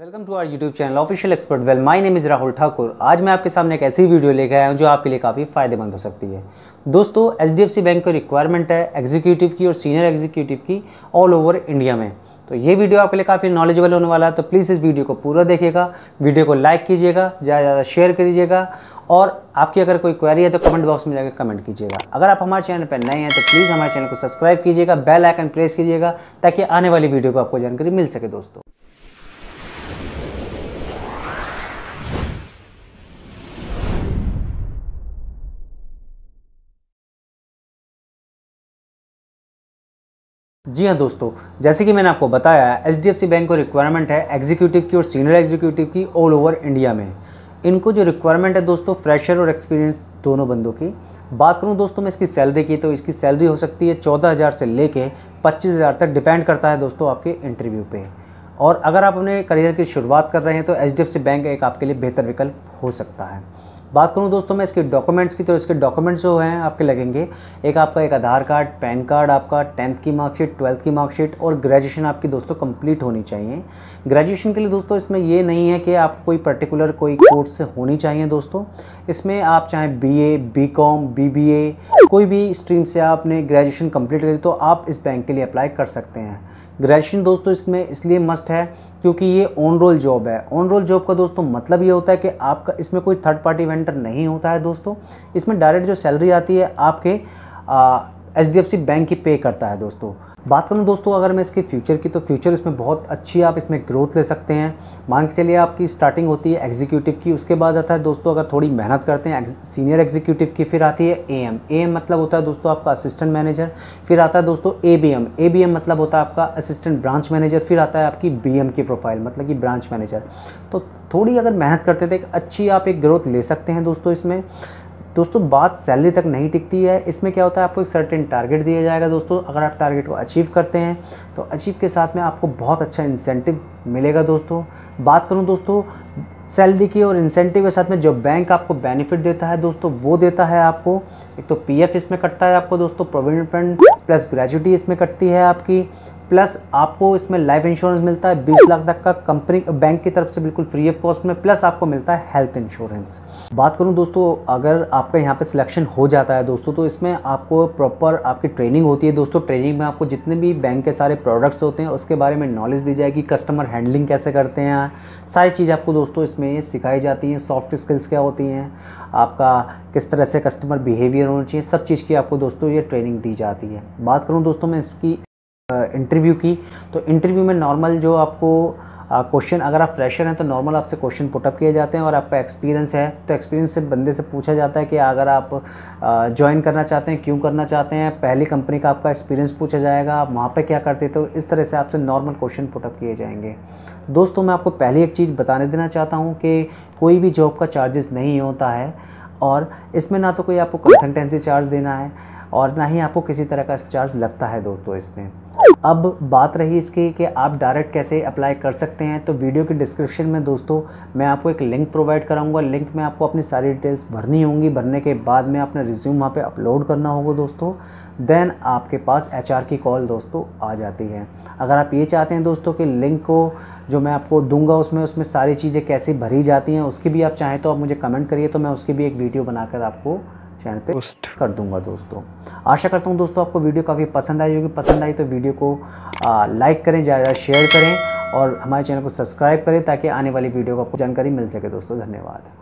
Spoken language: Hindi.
welcome to our YouTube channel official expert well my name is Rahul Thakur आज मैं आपके सामने एक ऐसी वीडियो लेकर आया हूं जो आपके लिए काफ़ी फायदेमंद हो सकती है दोस्तों एच बैंक की रिक्वायरमेंट है एग्जीक्यूटिव की और सीनियर एग्जीक्यूटिव की ऑल ओवर इंडिया में तो ये वीडियो आपके लिए काफ़ी नॉलेजेबल होने वाला है तो प्लीज़ इस वीडियो को पूरा देखिएगा वीडियो को लाइक कीजिएगा ज़्यादा ज़्यादा शेयर करीजिएगा और आपकी अगर कोई क्वेरी है तो कमेंट बॉक्स में जाकर कमेंट कीजिएगा अगर आप हमारे चैनल पर नए हैं तो प्लीज़ हमारे चैनल को सब्सक्राइब कीजिएगा बेल आइकन प्रेस कीजिएगा ताकि आने वाली वीडियो को आपको जानकारी मिल सके दोस्तों जी हाँ दोस्तों जैसे कि मैंने आपको बताया एच डी बैंक को रिक्वायरमेंट है एग्जीक्यूटिव की और सीनियर एग्जीक्यूटिव की ऑल ओवर इंडिया में इनको जो रिक्वायरमेंट है दोस्तों फ्रेशर और एक्सपीरियंस दोनों बंदों की बात करूँ दोस्तों मैं इसकी सैलरी की तो इसकी सैलरी हो सकती है चौदह हज़ार से लेके पच्चीस हज़ार तक डिपेंड करता है दोस्तों आपके इंटरव्यू पर और अगर आप अपने करियर की शुरुआत कर रहे हैं तो एच बैंक एक आपके लिए बेहतर विकल्प हो सकता है बात करूं दोस्तों मैं इसके डॉक्यूमेंट्स की तो इसके डॉक्यूमेंट्स जो हैं आपके लगेंगे एक आपका एक आधार कार्ड पैन कार्ड आपका टेंथ की मार्कशीट ट्वेल्थ की मार्कशीट और ग्रेजुएशन आपकी दोस्तों कंप्लीट होनी चाहिए ग्रेजुएशन के लिए दोस्तों इसमें ये नहीं है कि आप कोई पर्टिकुलर कोई कोर्स होनी चाहिए दोस्तों इसमें आप चाहे B A B com B B A कोई भी स्ट्रीम से आपने ग्रेजुएशन कम्प्लीट करी तो आप इस बैंक के लिए अप्लाई कर सकते हैं ग्रेजुएशन दोस्तों इसमें इसलिए मस्ट है क्योंकि ये ऑन रोल जॉब है ऑन रोल जॉब का दोस्तों मतलब ये होता है कि आपका इसमें कोई थर्ड पार्टी वेंटर नहीं होता है दोस्तों इसमें डायरेक्ट जो सैलरी आती है आपके H D F C bank की पे करता है दोस्तों बात करूँ दोस्तों अगर मैं इसके फ्यूचर की तो फ्यूचर इसमें बहुत अच्छी आप इसमें ग्रोथ ले सकते हैं मान के चलिए आपकी स्टार्टिंग होती है एग्जीक्यूटिव की उसके बाद आता है दोस्तों अगर थोड़ी मेहनत करते हैं सीनियर एग्जीक्यूटिव की फिर आती है ए एम ए एम मतलब होता है दोस्तों आपका असिस्टेंट मैनेजर फिर आता है दोस्तों A A B M B M मतलब होता है आपका असिस्टेंट ब्रांच मैनेजर फिर आता है आपकी बी एम की प्रोफाइल मतलब कि ब्रांच मैनेजर तो थोड़ी अगर मेहनत करते थे अच्छी आप एक ग्रोथ ले सकते हैं दोस्तों इसमें दोस्तों बात सैलरी तक नहीं टिकती है इसमें क्या होता है आपको एक सर्टेन टारगेट दिया जाएगा दोस्तों अगर आप टारगेट को अचीव करते हैं तो अचीव के साथ में आपको बहुत अच्छा इंसेंटिव मिलेगा दोस्तों बात करूँ दोस्तों सैलरी की और इंसेंटिव के साथ में जो बैंक आपको बेनिफिट देता है दोस्तों वो देता है आपको एक तो पीएफ इसमें कटता है आपको दोस्तों प्रोविडेंट फंड प्लस ग्रेजुटी इसमें कटती है आपकी प्लस आपको इसमें लाइफ इंश्योरेंस मिलता है बीस लाख तक का कंपनी बैंक की तरफ से बिल्कुल फ्री ऑफ कॉस्ट में प्लस आपको मिलता है हेल्थ इंश्योरेंस बात करूँ दोस्तों अगर आपका यहाँ पर सिलेक्शन हो जाता है दोस्तों तो इसमें आपको प्रॉपर आपकी ट्रेनिंग होती है दोस्तों ट्रेनिंग में आपको जितने भी बैंक के सारे प्रोडक्ट्स होते हैं उसके बारे में नॉलेज दी जाएगी कस्टमर हैंडलिंग कैसे करते हैं सारी चीज़ आपको दोस्तों इसमें सिखाई जाती हैं सॉफ्ट स्किल्स क्या होती हैं आपका किस तरह से कस्टमर बिहेवियर होना चाहिए सब चीज़ की आपको दोस्तों ये ट्रेनिंग दी जाती है बात करूँ दोस्तों मैं इसकी इंटरव्यू की तो इंटरव्यू में नॉर्मल जो आपको क्वेश्चन अगर आप फ्रेशर हैं तो नॉर्मल आपसे क्वेश्चन पुटअप किए जाते हैं और आपका एक्सपीरियंस है तो एक्सपीरियंस से बंदे से पूछा जाता है कि अगर आप ज्वाइन करना चाहते हैं क्यों करना चाहते हैं पहली कंपनी का आपका एक्सपीरियंस पूछा जाएगा आप वहाँ पर क्या करते तो इस तरह से आपसे नॉर्मल क्वेश्चन पुटअप किए जाएंगे दोस्तों मैं आपको पहली एक चीज़ बताने देना चाहता हूँ कि कोई भी जॉब का चार्जेस नहीं होता है और इसमें ना तो कोई आपको कंसल्टेंसी चार्ज देना है और ना ही आपको किसी तरह का चार्ज लगता है दोस्तों इसमें अब बात रही इसकी कि आप डायरेक्ट कैसे अप्लाई कर सकते हैं तो वीडियो के डिस्क्रिप्शन में दोस्तों मैं आपको एक लिंक प्रोवाइड कराऊंगा लिंक में आपको अपनी सारी डिटेल्स भरनी होंगी भरने के बाद में अपना रिज्यूम वहाँ पे अपलोड करना होगा दोस्तों देन आपके पास एच की कॉल दोस्तों आ जाती है अगर आप ये चाहते हैं दोस्तों कि लिंक को जो मैं आपको दूंगा उसमें उसमें सारी चीज़ें कैसे भरी जाती हैं उसकी भी आप चाहें तो आप मुझे कमेंट करिए तो मैं उसकी भी एक वीडियो बनाकर आपको चैनल पे पोस्ट कर दूंगा दोस्तों आशा करता हूँ दोस्तों आपको वीडियो काफ़ी पसंद आई होगी पसंद आई तो वीडियो को लाइक करें ज़्यादा शेयर करें और हमारे चैनल को सब्सक्राइब करें ताकि आने वाली वीडियो को आपको जानकारी मिल सके दोस्तों धन्यवाद